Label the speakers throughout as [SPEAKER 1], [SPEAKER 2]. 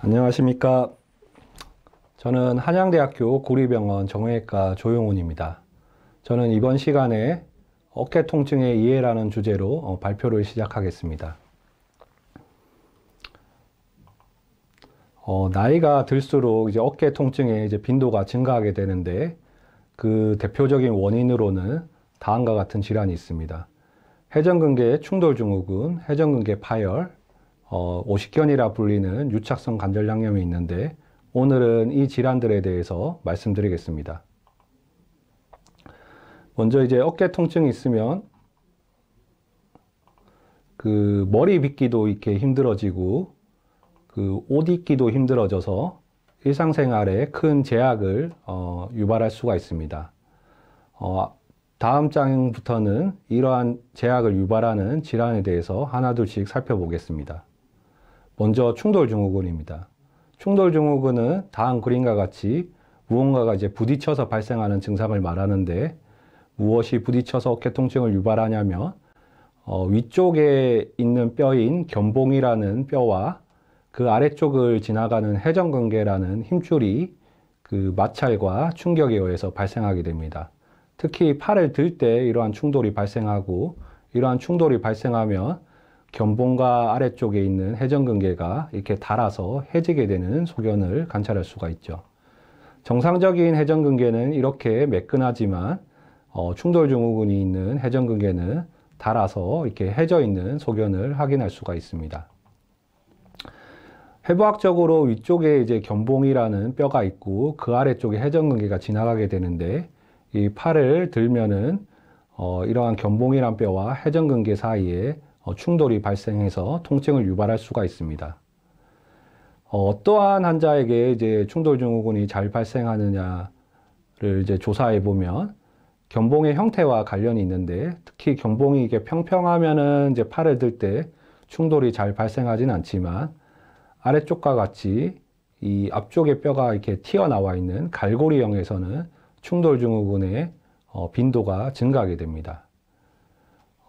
[SPEAKER 1] 안녕하십니까. 저는 한양대학교 고리병원 정형외과 조용훈입니다. 저는 이번 시간에 어깨 통증의 이해라는 주제로 어, 발표를 시작하겠습니다. 어, 나이가 들수록 이제 어깨 통증의 이제 빈도가 증가하게 되는데 그 대표적인 원인으로는 다음과 같은 질환이 있습니다. 해전근개 충돌증후군, 해전근개 파열, 어, 오십견이라 불리는 유착성 관절양염이 있는데 오늘은 이 질환들에 대해서 말씀드리겠습니다. 먼저 이제 어깨 통증이 있으면 그 머리 빗기도 이렇게 힘들어지고 그 옷 입기도 힘들어져서 일상생활에 큰 제약을 어, 유발할 수가 있습니다. 어, 다음 장부터는 이러한 제약을 유발하는 질환에 대해서 하나둘씩 살펴보겠습니다. 먼저 충돌증후군입니다. 충돌증후군은 다음 그림과 같이 무언가가 이제 부딪혀서 발생하는 증상을 말하는데 무엇이 부딪혀서 어깨 통증을 유발하냐면 어, 위쪽에 있는 뼈인 견봉이라는 뼈와 그 아래쪽을 지나가는 해전근개라는 힘줄이 그 마찰과 충격에 의해서 발생하게 됩니다. 특히 팔을 들 때 이러한 충돌이 발생하고 이러한 충돌이 발생하면 견본과 아래쪽에 있는 해전근개가 이렇게 달아서 해지게 되는 소견을 관찰할 수가 있죠. 정상적인 해전근개는 이렇게 매끈하지만 어, 충돌 증후군이 있는 해전근개는 달아서 이렇게 해져 있는 소견을 확인할 수가 있습니다. 해부학적으로 위쪽에 이제 견봉이라는 뼈가 있고 그 아래쪽에 해전근개가 지나가게 되는데 이 팔을 들면은 어, 이러한 견봉이란 뼈와 해전근개 사이에 어, 충돌이 발생해서 통증을 유발할 수가 있습니다. 어, 어떠한 환자에게 이제 충돌 증후군이 잘 발생하느냐를 이제 조사해 보면 견봉의 형태와 관련이 있는데 특히 견봉이 이게 평평하면은 이제 팔을 들 때 충돌이 잘 발생하진 않지만 아래쪽과 같이 이 앞쪽에 뼈가 이렇게 튀어나와 있는 갈고리형에서는 충돌 증후군의 어, 빈도가 증가하게 됩니다.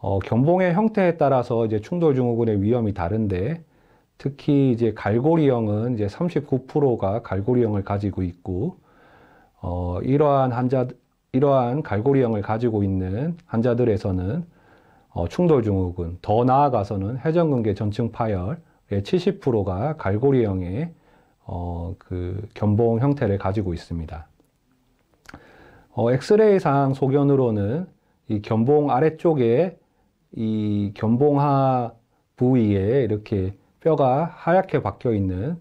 [SPEAKER 1] 어, 견봉의 형태에 따라서 이제 충돌 증후군의 위험이 다른데 특히 이제 갈고리형은 이제 39%가 갈고리형을 가지고 있고 어, 이러한 환자 이러한 갈고리형을 가지고 있는 환자들에서는 어, 충돌 증후군 더 나아가서는 해전근개 전층 파열의 70%가 갈고리형의 어, 그 견봉 형태를 가지고 있습니다. 어, 엑스레이상 소견으로는 이 견봉 아래쪽에 이 견봉하 부위에 이렇게 뼈가 하얗게 박혀 있는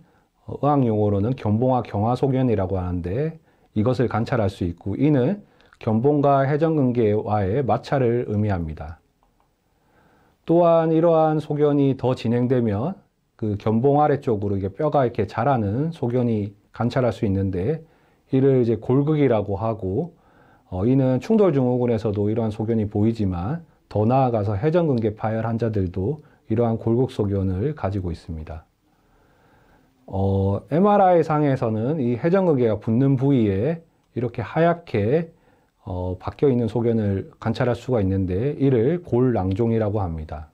[SPEAKER 1] 어, 의학 용어로는 견봉하 경화소견이라고 하는데 이것을 관찰할 수 있고 이는 견봉과 해전근개와의 마찰을 의미합니다. 또한 이러한 소견이 더 진행되면 그 견봉 아래쪽으로 이게 뼈가 이렇게 자라는 소견이 관찰할 수 있는데 이를 이제 골극이라고 하고 어, 이는 충돌증후군에서도 이러한 소견이 보이지만 더 나아가서 해전근개 파열 환자들도 이러한 골곡소견을 가지고 있습니다. 어, MRI 상에서는 이 해전근개가 붙는 부위에 이렇게 하얗게 어, 박혀 있는 소견을 관찰할 수가 있는데 이를 골낭종이라고 합니다.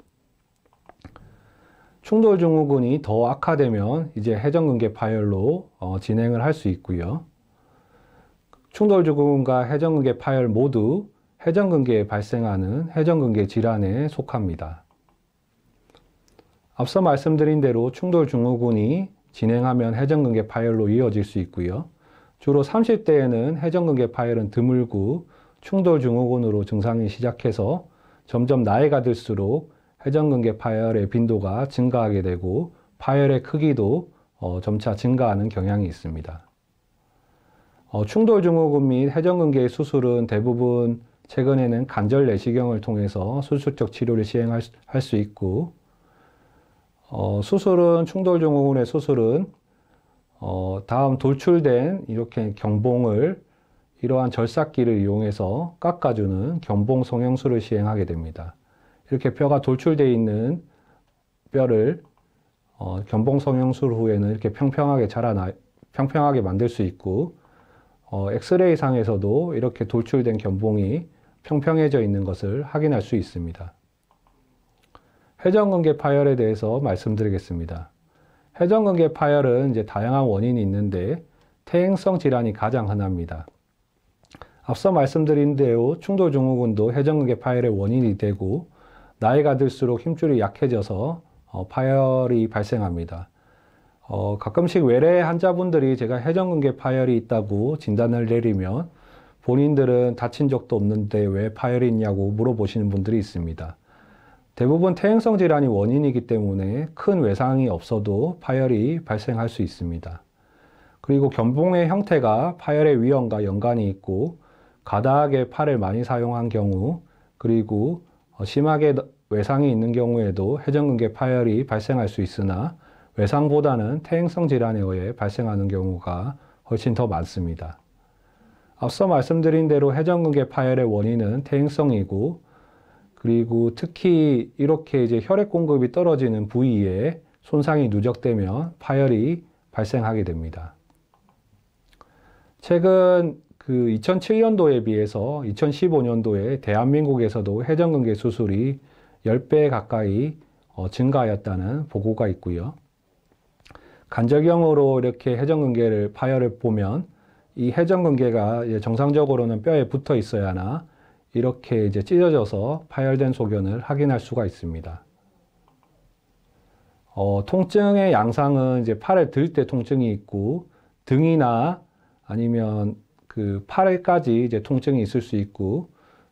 [SPEAKER 1] 충돌 증후군이 더 악화되면 이제 해전근개 파열로 어, 진행을 할 수 있고요. 충돌 증후군과 해전근개 파열 모두 해전근개에 발생하는 해전근개 질환에 속합니다. 앞서 말씀드린 대로 충돌 증후군이 진행하면 해전근개 파열로 이어질 수 있고요. 주로 30대에는 해전근개 파열은 드물고 충돌 증후군으로 증상이 시작해서 점점 나이가 들수록 해전근개 파열의 빈도가 증가하게 되고 파열의 크기도 어, 점차 증가하는 경향이 있습니다. 어, 충돌 증후군 및 해전근개의 수술은 대부분 최근에는 간절 내시경을 통해서 수술적 치료를 시행할 수 있고 어, 수술은 충돌 증후군의 수술은 어, 다음 돌출된 이렇게 경봉을 이러한 절삭기를 이용해서 깎아주는 경봉 성형술을 시행하게 됩니다. 이렇게 뼈가 돌출되어 있는 뼈를 어, 경봉 성형술 후에는 이렇게 평평하게 자라나 평평하게 만들 수 있고 어, 엑스레이상에서도 이렇게 돌출된 경봉이 평평해져 있는 것을 확인할 수 있습니다. 해전관계 파열에 대해서 말씀드리겠습니다. 해전관계 파열은 이제 다양한 원인이 있는데 퇴행성 질환이 가장 흔합니다. 앞서 말씀드린 대로 충돌증후군도 해전관계 파열의 원인이 되고 나이가 들수록 힘줄이 약해져서 어, 파열이 발생합니다. 어, 가끔씩 외래 환자분들이 제가 해전근개 파열이 있다고 진단을 내리면 본인들은 다친 적도 없는데 왜 파열이 있냐고 물어보시는 분들이 있습니다. 대부분 퇴행성 질환이 원인이기 때문에 큰 외상이 없어도 파열이 발생할 수 있습니다. 그리고 견봉의 형태가 파열의 위험과 연관이 있고 가다하게 팔을 많이 사용한 경우 그리고 어, 심하게 외상이 있는 경우에도 회전근개 파열이 발생할 수 있으나 외상보다는 퇴행성 질환에 의해 발생하는 경우가 훨씬 더 많습니다. 앞서 말씀드린 대로 회전근개 파열의 원인은 퇴행성이고 그리고 특히 이렇게 이제 혈액 공급이 떨어지는 부위에 손상이 누적되면 파열이 발생하게 됩니다. 최근 그 2007년도에 비해서 2015년도에 대한민국에서도 회전근개 수술이 10배 가까이 어, 증가하였다는 보고가 있고요. 간접형으로 이렇게 회전근개를 파열을 보면 이 해전근개가 정상적으로는 뼈에 붙어 있어야나 하 이렇게 이제 찢어져서 파열된 소견을 확인할 수가 있습니다. 어, 통증의 양상은 이제 팔을 들 때 통증이 있고 등이나 아니면 그팔까지 이제 통증이 있을 수 있고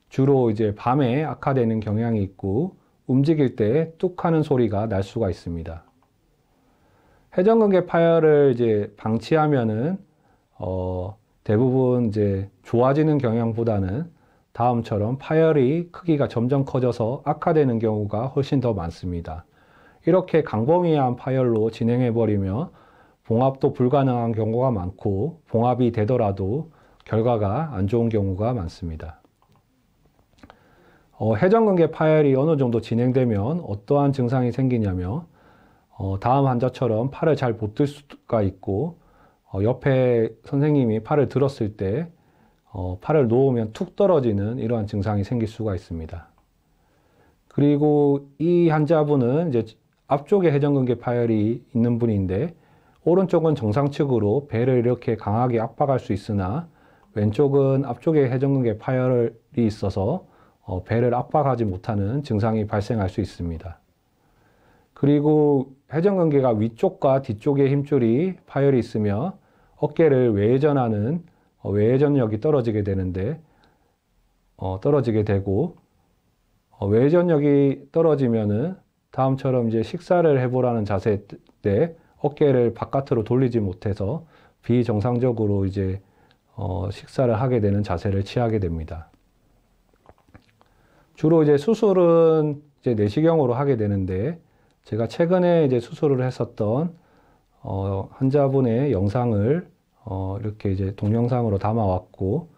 [SPEAKER 1] 주로 이제 밤에 악화되는 경향이 있고 움직일 때 뚝 하는 소리가 날 수가 있습니다. 해전근개 파열을 이제 방치하면은 어, 대부분 이제 좋아지는 경향보다는 다음처럼 파열이 크기가 점점 커져서 악화되는 경우가 훨씬 더 많습니다. 이렇게 광범위한 파열로 진행해 버리면 봉합도 불가능한 경우가 많고 봉합이 되더라도 결과가 안 좋은 경우가 많습니다. 어, 해전근개 파열이 어느 정도 진행되면 어떠한 증상이 생기냐면 어, 다음 환자처럼 팔을 잘 못 들 수가 있고 어, 옆에 선생님이 팔을 들었을 때 어, 팔을 놓으면 툭 떨어지는 이러한 증상이 생길 수가 있습니다. 그리고 이 환자분은 이제 앞쪽에 회전근개 파열이 있는 분인데 오른쪽은 정상측으로 배를 이렇게 강하게 압박할 수 있으나 왼쪽은 앞쪽에 회전근개 파열이 있어서 어, 배를 압박하지 못하는 증상이 발생할 수 있습니다. 그리고 회전근개가 위쪽과 뒤쪽에 힘줄이 파열이 있으며 어깨를 외전하는 어, 외전력이 떨어지게 되는데 어, 떨어지게 되고 어, 외전력이 떨어지면은 다음처럼 이제 식사를 해보라는 자세 때 어깨를 바깥으로 돌리지 못해서 비정상적으로 이제 어, 식사를 하게 되는 자세를 취하게 됩니다. 주로 이제 수술은 이제 내시경으로 하게 되는데 제가 최근에 이제 수술을 했었던 어, 환자분의 영상을 어, 이렇게 이제 동영상으로 담아왔고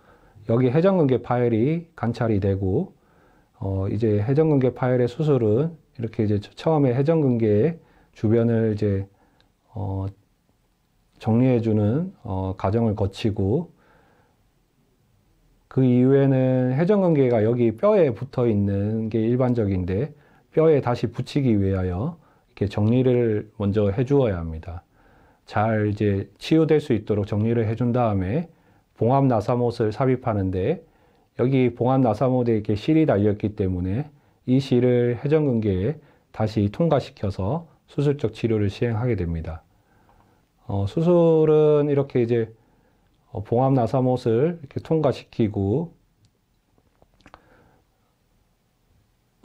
[SPEAKER 1] 여기 해전근개 파일이 관찰이 되고 어, 이제 해전근개 파일의 수술은 이렇게 이제 처음에 해전근개 주변을 이제 어, 정리해주는 어, 과정을 거치고 그 이후에는 해전근개가 여기 뼈에 붙어 있는 게 일반적인데 뼈에 다시 붙이기 위하여 이렇게 정리를 먼저 해주어야 합니다. 잘 이제 치유될 수 있도록 정리를 해준 다음에 봉합 나사못을 삽입하는데 여기 봉합 나사못에 이렇게 실이 달렸기 때문에 이 실을 회전근개에 다시 통과시켜서 수술적 치료를 시행하게 됩니다. 어, 수술은 이렇게 이제 어, 봉합 나사못을 이렇게 통과시키고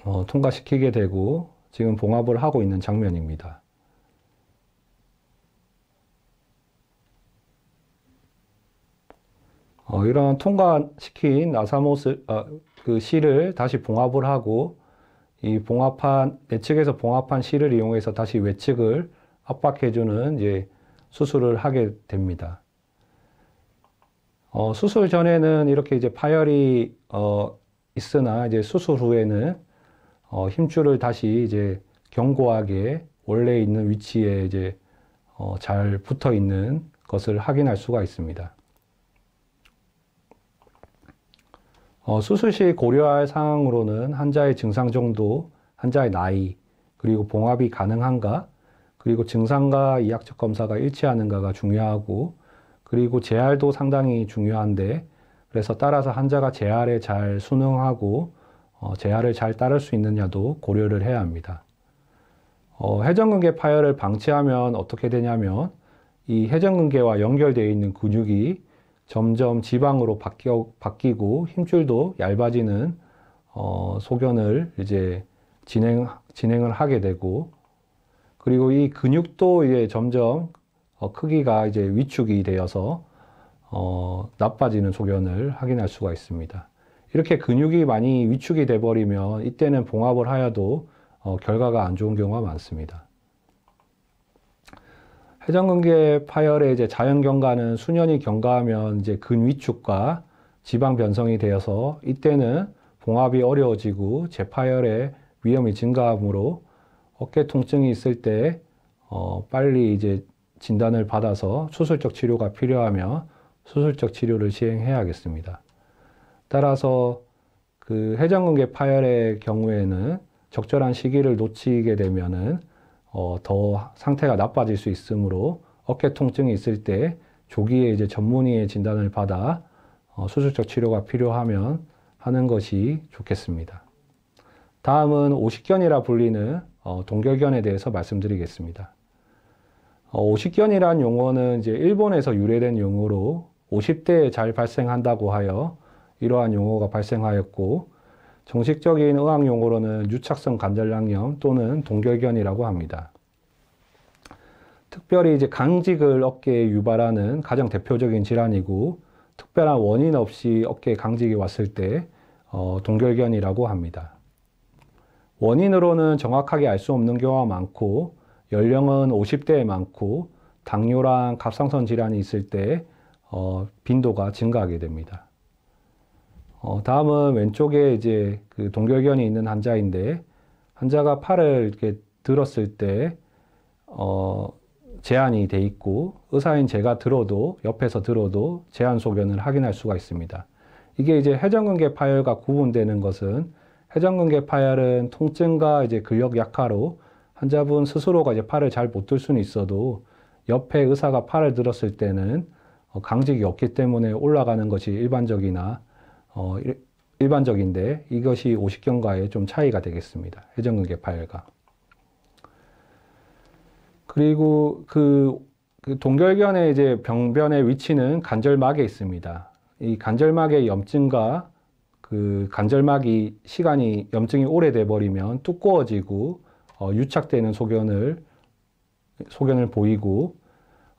[SPEAKER 1] 어, 통과시키게 되고 지금 봉합을 하고 있는 장면입니다. 어, 이런 통과시킨 아사모스 어, 그 시를 다시 봉합을 하고 이 봉합한 내측에서 봉합한 시를 이용해서 다시 외측을 압박해주는 이제 수술을 하게 됩니다. 어, 수술 전에는 이렇게 이제 파열이 어, 있으나 이제 수술 후에는 어, 힘줄을 다시 이제 견고하게 원래 있는 위치에 이제 어, 잘 붙어 있는 것을 확인할 수가 있습니다. 어, 수술 시 고려할 상황으로는 환자의 증상 정도, 환자의 나이, 그리고 봉합이 가능한가, 그리고 증상과 이학적 검사가 일치하는가가 중요하고, 그리고 재활도 상당히 중요한데, 그래서 따라서 환자가 재활에 잘 순응하고, 어, 재활을 잘 따를 수 있느냐도 고려를 해야 합니다. 어, 해전근개 파열을 방치하면 어떻게 되냐면, 이해전근개와 연결되어 있는 근육이 점점 지방으로 바뀌어, 바뀌고 힘줄도 얇아지는 어, 소견을 이제 진행, 진행을 하게 되고 그리고 이 근육도 이제 점점 어, 크기가 이제 위축이 되어서 어, 나빠지는 소견을 확인할 수가 있습니다. 이렇게 근육이 많이 위축이 돼버리면 이때는 봉합을 하여도 어, 결과가 안 좋은 경우가 많습니다. 해장근개 파열의 이제 자연 경과는 수년이 경과하면 이제 근위축과 지방 변성이 되어서 이때는 봉합이 어려워지고 재파열의 위험이 증가하므로 어깨 통증이 있을 때 어, 빨리 이제 진단을 받아서 수술적 치료가 필요하며 수술적 치료를 시행해야겠습니다. 따라서 그해장근개 파열의 경우에는 적절한 시기를 놓치게 되면은 어, 더 상태가 나빠질 수 있으므로 어깨 통증이 있을 때 조기에 이제 전문의의 진단을 받아 어, 수술적 치료가 필요하면 하는 것이 좋겠습니다. 다음은 오십견이라 불리는 어, 동결견에 대해서 말씀드리겠습니다. 어, 오십견이란 용어는 이제 일본에서 유래된 용어로 50대에 잘 발생한다고 하여 이러한 용어가 발생하였고 정식적인 의학 용어로는 유착성 관절량염 또는 동결견이라고 합니다. 특별히 이제 강직을 어깨에 유발하는 가장 대표적인 질환이고 특별한 원인 없이 어깨에 강직이 왔을 때 어, 동결견이라고 합니다. 원인으로는 정확하게 알 수 없는 경우가 많고 연령은 50대에 많고 당뇨랑 갑상선 질환이 있을 때 어, 빈도가 증가하게 됩니다. 어, 다음은 왼쪽에 이제 그 동결견이 있는 환자인데 환자가 팔을 이렇게 들었을 때 어, 제한이 돼 있고 의사인 제가 들어도 옆에서 들어도 제한 소견을 확인할 수가 있습니다. 이게 이제 해전근개 파열과 구분되는 것은 해전근개 파열은 통증과 이제 근력 약화로 환자분 스스로가 이제 팔을 잘 못 들 수는 있어도 옆에 의사가 팔을 들었을 때는 어, 강직이 없기 때문에 올라가는 것이 일반적이나 어, 일반적인데 이것이 오십견과의 좀 차이가 되겠습니다. 회전근개 파과 그리고 그, 그 동결견의 이제 병변의 위치는 간절막에 있습니다. 이 간절막의 염증과 그 간절막이 시간이 염증이 오래돼 버리면 두꺼워지고 어, 유착되는 소견을 소견을 보이고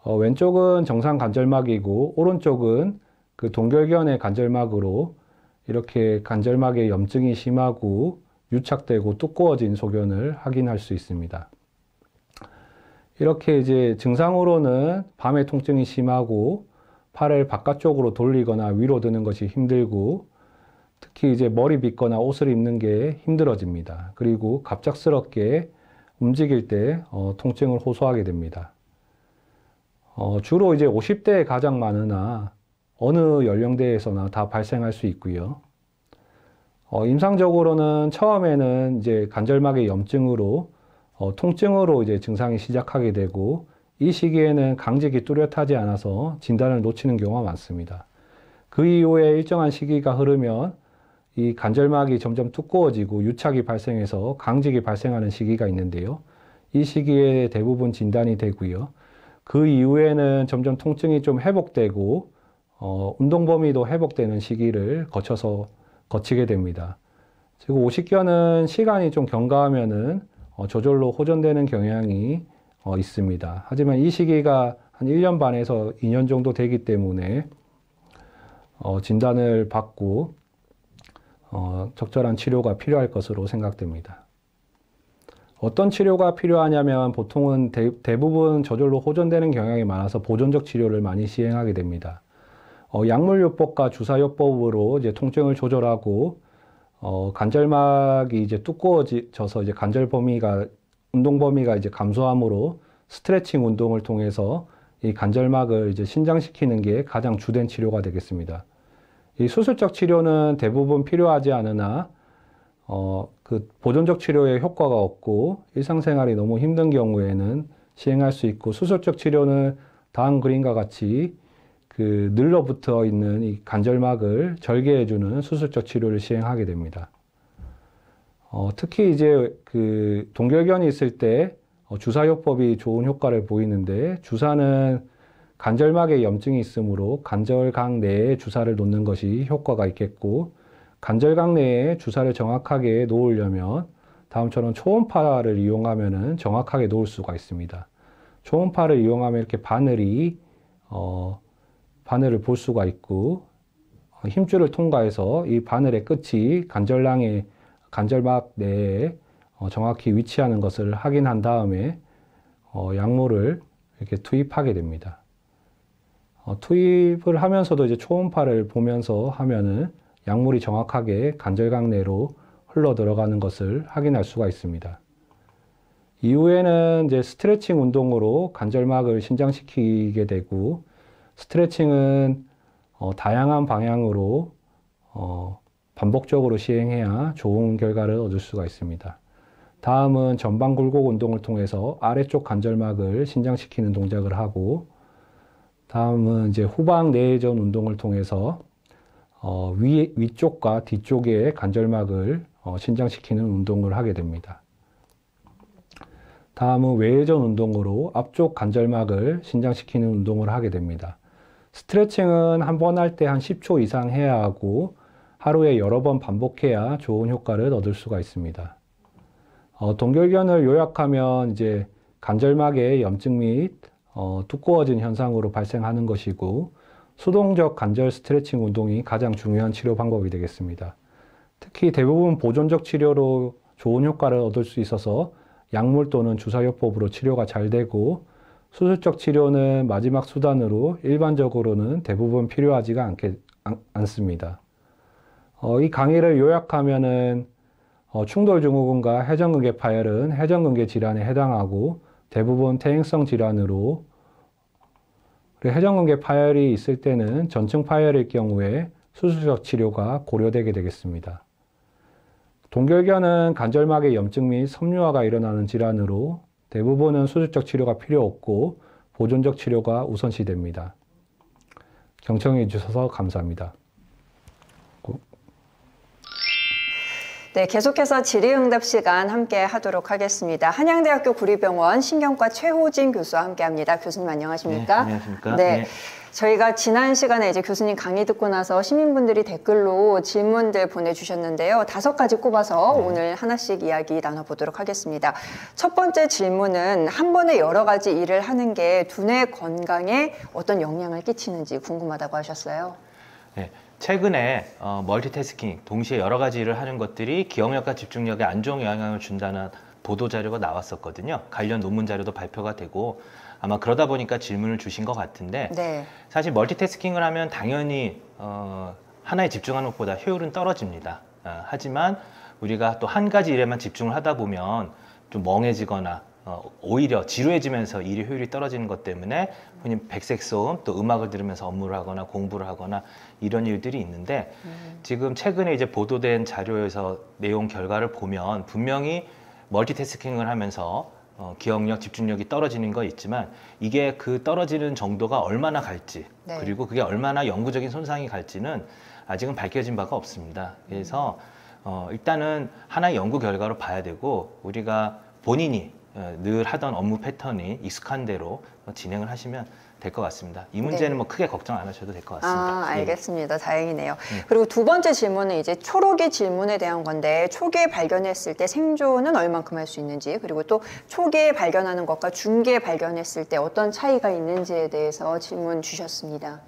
[SPEAKER 1] 어, 왼쪽은 정상 간절막이고 오른쪽은 그 동결견의 간절막으로 이렇게 관절막에 염증이 심하고 유착되고 두꺼워진 소견을 확인할 수 있습니다. 이렇게 이제 증상으로는 밤에 통증이 심하고 팔을 바깥쪽으로 돌리거나 위로 드는 것이 힘들고 특히 이제 머리 빗거나 옷을 입는 게 힘들어집니다. 그리고 갑작스럽게 움직일 때 어, 통증을 호소하게 됩니다. 어, 주로 이제 50대에 가장 많으나 어느 연령대에서나 다 발생할 수 있고요. 어, 임상적으로는 처음에는 이제 관절막의 염증으로 어, 통증으로 이제 증상이 시작하게 되고 이 시기에는 강직이 뚜렷하지 않아서 진단을 놓치는 경우가 많습니다. 그 이후에 일정한 시기가 흐르면 이 관절막이 점점 두꺼워지고 유착이 발생해서 강직이 발생하는 시기가 있는데요. 이 시기에 대부분 진단이 되고요. 그 이후에는 점점 통증이 좀 회복되고 어, 운동 범위도 회복되는 시기를 거쳐서 거치게 됩니다. 그리고 오십견은 시간이 좀 경과하면은 어, 저절로 호전되는 경향이 어, 있습니다. 하지만 이 시기가 한 1년 반에서 2년 정도 되기 때문에 어, 진단을 받고 어, 적절한 치료가 필요할 것으로 생각됩니다. 어떤 치료가 필요하냐면 보통은 대, 부분 저절로 호전되는 경향이 많아서 보존적 치료를 많이 시행하게 됩니다. 어, 약물요법과 주사요법으로 이제 통증을 조절하고 어, 관절막이 이제 두꺼워져서 이제 관절 범위가 운동 범위가 이제 감소함으로 스트레칭 운동을 통해서 이 관절막을 이제 신장시키는 게 가장 주된 치료가 되겠습니다. 이 수술적 치료는 대부분 필요하지 않으나 어, 그 보존적 치료에 효과가 없고 일상생활이 너무 힘든 경우에는 시행할 수 있고 수술적 치료는 다음 그림과 같이 그 늘러붙어 있는 이 관절막을 절개해주는 수술적 치료를 시행하게 됩니다. 어, 특히 이제 그 동결견이 있을 때 어, 주사요법이 좋은 효과를 보이는데 주사는 관절막에 염증이 있으므로 관절강 내에 주사를 놓는 것이 효과가 있겠고 관절강 내에 주사를 정확하게 놓으려면 다음처럼 초음파를 이용하면 정확하게 놓을 수가 있습니다. 초음파를 이용하면 이렇게 바늘이 어, 바늘을 볼 수가 있고 어, 힘줄을 통과해서 이 바늘의 끝이 간절랑의 간절막 내에 어, 정확히 위치하는 것을 확인한 다음에 어, 약물을 이렇게 투입하게 됩니다. 투입을 하면서도 이제 초음파를 보면서 하면은 약물이 정확하게 간절강 내로 흘러 들어가는 것을 확인할 수가 있습니다. 이후에는 이제 스트레칭 운동으로 간절막을 신장시키게 되고 스트레칭은 어, 다양한 방향으로 어, 반복적으로 시행해야 좋은 결과를 얻을 수가 있습니다. 다음은 전방 굴곡 운동을 통해서 아래쪽 관절막을 신장시키는 동작을 하고 다음은 이제 후방 내회전 운동을 통해서 어, 위, 위쪽과 뒤쪽의 관절막을 어, 신장시키는 운동을 하게 됩니다. 다음은 외회전 운동으로 앞쪽 관절막을 신장시키는 운동을 하게 됩니다. 스트레칭은 한 번 할 때 한 10초 이상 해야 하고 하루에 여러 번 반복해야 좋은 효과를 얻을 수가 있습니다. 어, 동결견을 요약하면 이제 관절막의 염증 및 어, 두꺼워진 현상으로 발생하는 것이고 수동적 관절 스트레칭 운동이 가장 중요한 치료 방법이 되겠습니다. 특히 대부분 보존적 치료로 좋은 효과를 얻을 수 있어서 약물 또는 주사요법으로 치료가 잘 되고 수술적 치료는 마지막 수단으로 일반적으로는 대부분 필요하지가 않게, 않습니다. 어, 이 강의를 요약하면은 어, 충돌 증후군과 해전근개 파열은 해전근개 질환에 해당하고 대부분 퇴행성 질환으로 해전근개 파열이 있을 때는 전층 파열일 경우에 수술적 치료가 고려되게 되겠습니다. 동결견은 관절막의 염증 및 섬유화가 일어나는 질환으로 대부분은 수술적 치료가 필요 없고 보존적 치료가 우선시됩니다. 경청해 주셔서 감사합니다.
[SPEAKER 2] 네, 계속해서 질의응답 시간 함께 하도록 하겠습니다. 한양대학교 구리병원 신경과 최호진 교수와 함께합니다. 교수님 안녕하십니까? 네, 안녕하십니까? 네. 네. 저희가 지난 시간에 이제 교수님 강의 듣고 나서 시민분들이 댓글로 질문들 보내주셨는데요. 다섯 가지 꼽아서 네. 오늘 하나씩 이야기 나눠보도록 하겠습니다. 첫 번째 질문은 한 번에 여러 가지 일을 하는 게 두뇌 건강에 어떤 영향을 끼치는지 궁금하다고 하셨어요.
[SPEAKER 3] 네. 최근에 어, 멀티태스킹, 동시에 여러 가지 일을 하는 것들이 기억력과 집중력에 안 좋은 영향을 준다는 보도 자료가 나왔었거든요. 관련 논문 자료도 발표가 되고 아마 그러다 보니까 질문을 주신 것 같은데 네. 사실 멀티태스킹을 하면 당연히 어, 하나에 집중하는 것보다 효율은 떨어집니다. 어, 하지만 우리가 또 한 가지 일에만 집중을 하다 보면 좀 멍해지거나 어, 오히려 지루해지면서 일의 효율이 떨어지는 것 때문에 흔히 백색 소음 또 음악을 들으면서 업무를 하거나 공부를 하거나 이런 일들이 있는데 음. 지금 최근에 이제 보도된 자료에서 내용 결과를 보면 분명히 멀티태스킹을 하면서 어, 기억력, 집중력이 떨어지는 거 있지만 이게 그 떨어지는 정도가 얼마나 갈지 네. 그리고 그게 얼마나 영구적인 손상이 갈지는 아직은 밝혀진 바가 없습니다. 그래서 어, 일단은 하나의 연구 결과로 봐야 되고 우리가 본인이 어, 늘 하던 업무 패턴이 익숙한 대로 어, 진행을 하시면 될것 같습니다. 이 네. 문제는 네. 뭐 크게 걱정 안 하셔도 될것 아, 같습니다.
[SPEAKER 2] 아, 알겠습니다. 예. 다행이네요. 예. 그리고 두 번째 질문은 이제 초록의 질문에 대한 건데 초기에 발견했을 때 생존은 얼만큼 할 수 있는지 그리고 또 초기에 발견하는 것과 중기에 발견했을 때 어떤 차이가 있는지에 대해서 질문 주셨습니다.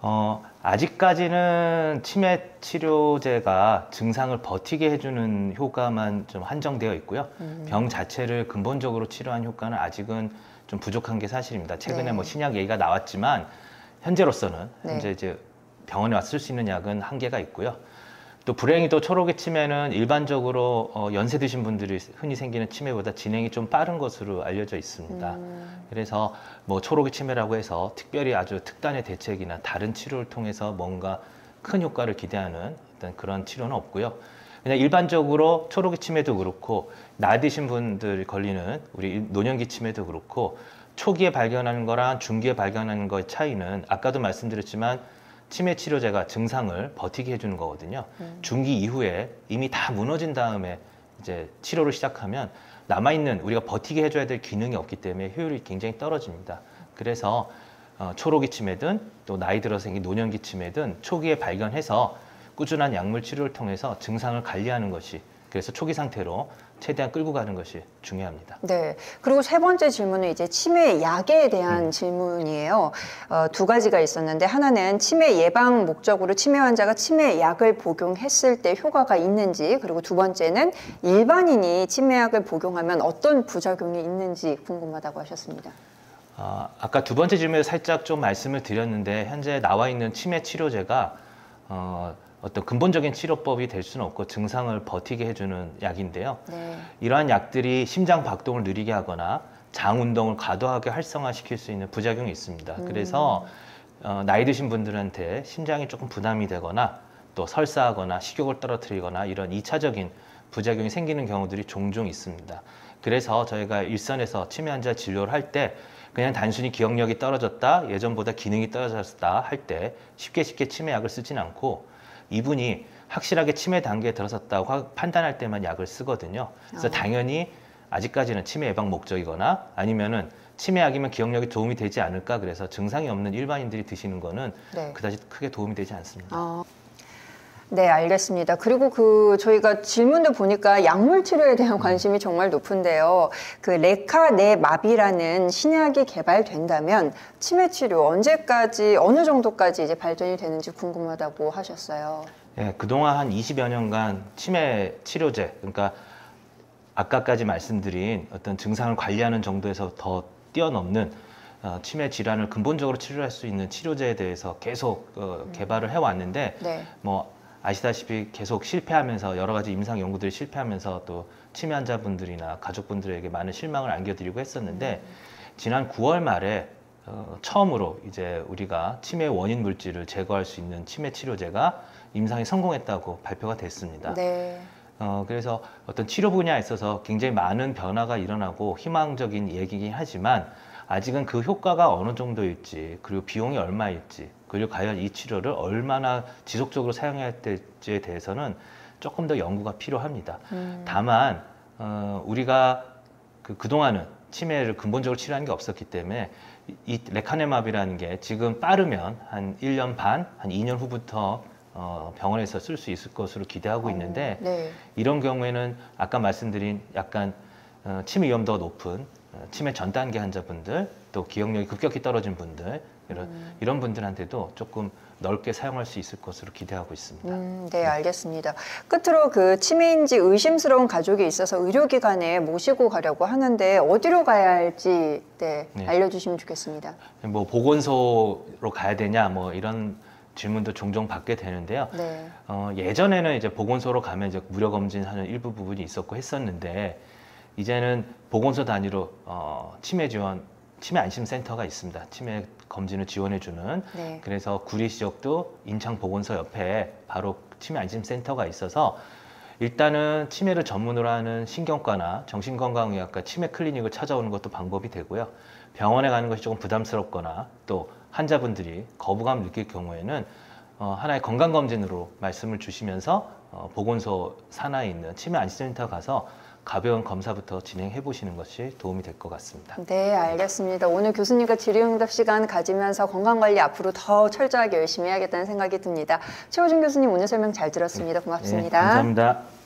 [SPEAKER 3] 어, 아직까지는 치매 치료제가 증상을 버티게 해주는 효과만 좀 한정되어 있고요. 음. 병 자체를 근본적으로 치료한 효과는 아직은 좀 부족한 게 사실입니다. 최근에 네. 뭐 신약 얘기가 나왔지만 현재로서는 네. 현재 이제 병원에 와서 쓸수 있는 약은 한계가 있고요. 또 불행히도 초록의 치매는 일반적으로 어, 연세 드신 분들이 흔히 생기는 치매보다 진행이 좀 빠른 것으로 알려져 있습니다. 음. 그래서 뭐 초록의 치매라고 해서 특별히 아주 특단의 대책이나 다른 치료를 통해서 뭔가 큰 효과를 기대하는 어떤 그런 치료는 없고요. 그냥 일반적으로 초록이 치매도 그렇고 나이 드신 분들 걸리는 우리 노년기 치매도 그렇고 초기에 발견하는 거랑 중기에 발견하는 거의 차이는 아까도 말씀드렸지만 치매 치료제가 증상을 버티게 해주는 거거든요. 음. 중기 이후에 이미 다 무너진 다음에 이제 치료를 시작하면 남아있는 우리가 버티게 해줘야 될 기능이 없기 때문에 효율이 굉장히 떨어집니다. 그래서 어, 초록이 치매든 또 나이 들어서 생긴 노년기 치매든 초기에 발견해서 꾸준한 약물 치료를 통해서 증상을 관리하는 것이 그래서 초기 상태로 최대한 끌고 가는 것이 중요합니다.
[SPEAKER 2] 네. 그리고 세 번째 질문은 이제 치매 약에 대한 음. 질문이에요. 어, 두 가지가 있었는데 하나는 치매 예방 목적으로 치매 환자가 치매 약을 복용했을 때 효과가 있는지 그리고 두 번째는 일반인이 치매약을 복용하면 어떤 부작용이 있는지 궁금하다고 하셨습니다.
[SPEAKER 3] 어, 아까 두 번째 질문에 살짝 좀 말씀을 드렸는데 현재 나와 있는 치매 치료제가 어, 어떤 근본적인 치료법이 될 수는 없고 증상을 버티게 해주는 약인데요. 네. 이러한 약들이 심장 박동을 느리게 하거나 장 운동을 과도하게 활성화시킬 수 있는 부작용이 있습니다. 음. 그래서 어, 나이 드신 분들한테 심장이 조금 부담이 되거나 또 설사하거나 식욕을 떨어뜨리거나 이런 이차적인 부작용이 생기는 경우들이 종종 있습니다. 그래서 저희가 일선에서 치매 환자 진료를 할 때 그냥 단순히 기억력이 떨어졌다, 예전보다 기능이 떨어졌다 할 때 쉽게 쉽게 치매약을 쓰진 않고 이분이 확실하게 치매 단계에 들어섰다고 판단할 때만 약을 쓰거든요. 그래서 어. 당연히 아직까지는 치매 예방 목적이거나 아니면은 치매약이면 기억력이 도움이 되지 않을까 그래서 증상이 없는 일반인들이 드시는 거는 네. 그다지 크게 도움이 되지 않습니다.
[SPEAKER 2] 어. 네, 알겠습니다. 그리고 그 저희가 질문을 보니까 약물 치료에 대한 음. 관심이 정말 높은데요. 그 레카네마비라는 신약이 개발된다면 치매 치료 언제까지 어느 정도까지 이제 발전이 되는지 궁금하다고 하셨어요.
[SPEAKER 3] 예, 그동안 한 20여 년간 치매 치료제 그러니까 아까까지 말씀드린 어떤 증상을 관리하는 정도에서 더 뛰어넘는 어, 치매 질환을 근본적으로 치료할 수 있는 치료제에 대해서 계속 어, 음. 개발을 해왔는데 네. 뭐 아시다시피 계속 실패하면서 여러 가지 임상 연구들이 실패하면서 또 치매 환자분들이나 가족분들에게 많은 실망을 안겨드리고 했었는데 지난 9월 말에 어, 처음으로 이제 우리가 치매 원인 물질을 제거할 수 있는 치매 치료제가 임상에 성공했다고 발표가 됐습니다. 네. 어, 그래서 어떤 치료 분야에 있어서 굉장히 많은 변화가 일어나고 희망적인 얘기긴 하지만 아직은 그 효과가 어느 정도일지 그리고 비용이 얼마일지 그리고 과연 이 치료를 얼마나 지속적으로 사용해야 될지에 대해서는 조금 더 연구가 필요합니다. 음. 다만 어, 우리가 그, 그동안은 치매를 근본적으로 치료한 게 없었기 때문에 이, 레카네마비라는게 지금 빠르면 한 1년 반, 한 2년 후부터 어, 병원에서 쓸 수 있을 것으로 기대하고 어, 있는데 음, 네. 이런 경우에는 아까 말씀드린 약간 어, 치매 위험도가 높은 어, 치매 전 단계 환자분들 또 기억력이 급격히 떨어진 분들 이런 음. 이런 분들한테도 조금 넓게 사용할 수 있을 것으로 기대하고 있습니다.
[SPEAKER 2] 음, 네, 알겠습니다. 끝으로 그 치매인지 의심스러운 가족이 있어서 의료기관에 모시고 가려고 하는데 어디로 가야 할지 네, 네. 알려주시면 좋겠습니다.
[SPEAKER 3] 뭐 보건소로 가야 되냐 뭐 이런 질문도 종종 받게 되는데요. 네. 어, 예전에는 이제 보건소로 가면 이제 무료 검진하는 일부 부분이 있었고 했었는데 이제는 보건소 단위로 어, 치매 지원 치매 안심센터가 있습니다. 치매 검진을 지원해주는. 네. 그래서 구리 지역도 인천 보건소 옆에 바로 치매 안심센터가 있어서 일단은 치매를 전문으로 하는 신경과나 정신건강의학과 치매 클리닉을 찾아오는 것도 방법이 되고요. 병원에 가는 것이 조금 부담스럽거나 또 환자분들이 거부감 을 느낄 경우에는 어, 하나의 건강검진으로 말씀을 주시면서 어, 보건소 산하에 있는 치매 안심센터 가서 가벼운 검사부터 진행해 보시는 것이 도움이 될 것 같습니다.
[SPEAKER 2] 네, 알겠습니다. 오늘 교수님과 질의응답 시간 가지면서 건강관리 앞으로 더 철저하게 열심히 해야겠다는 생각이 듭니다. 최호준 교수님 오늘 설명 잘 들었습니다. 네, 네, 고맙습니다. 네, 감사합니다.